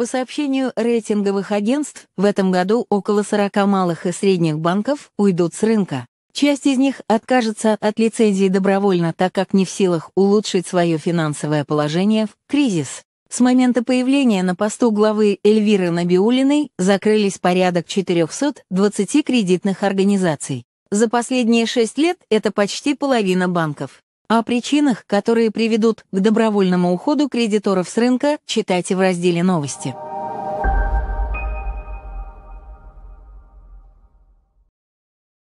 По сообщению рейтинговых агентств, в этом году около 40 малых и средних банков уйдут с рынка. Часть из них откажется от лицензии добровольно, так как не в силах улучшить свое финансовое положение в кризис. С момента появления на посту главы Эльвиры Набиулиной закрылись порядок 420 кредитных организаций. За последние 6 лет это почти половина банков. О причинах, которые приведут к добровольному уходу кредиторов с рынка, читайте в разделе «Новости».